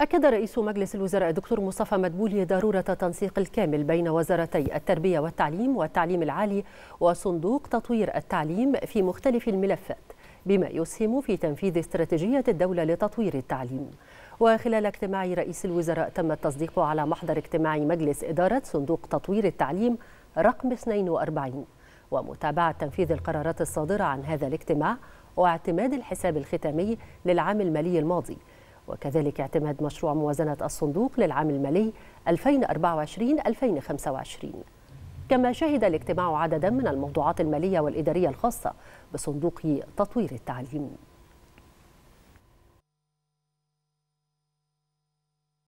أكد رئيس مجلس الوزراء الدكتور مصطفى مدبولي ضرورة تنسيق الكامل بين وزارتي التربية والتعليم والتعليم العالي وصندوق تطوير التعليم في مختلف الملفات بما يسهم في تنفيذ استراتيجية الدولة لتطوير التعليم وخلال اجتماع رئيس الوزراء تم التصديق على محضر اجتماع مجلس إدارة صندوق تطوير التعليم رقم 42 ومتابعة تنفيذ القرارات الصادرة عن هذا الاجتماع واعتماد الحساب الختامي للعام المالي الماضي وكذلك اعتماد مشروع موازنة الصندوق للعام المالي 2024-2025 كما شهد الاجتماع عددا من الموضوعات المالية والإدارية الخاصة بصندوق تطوير التعليم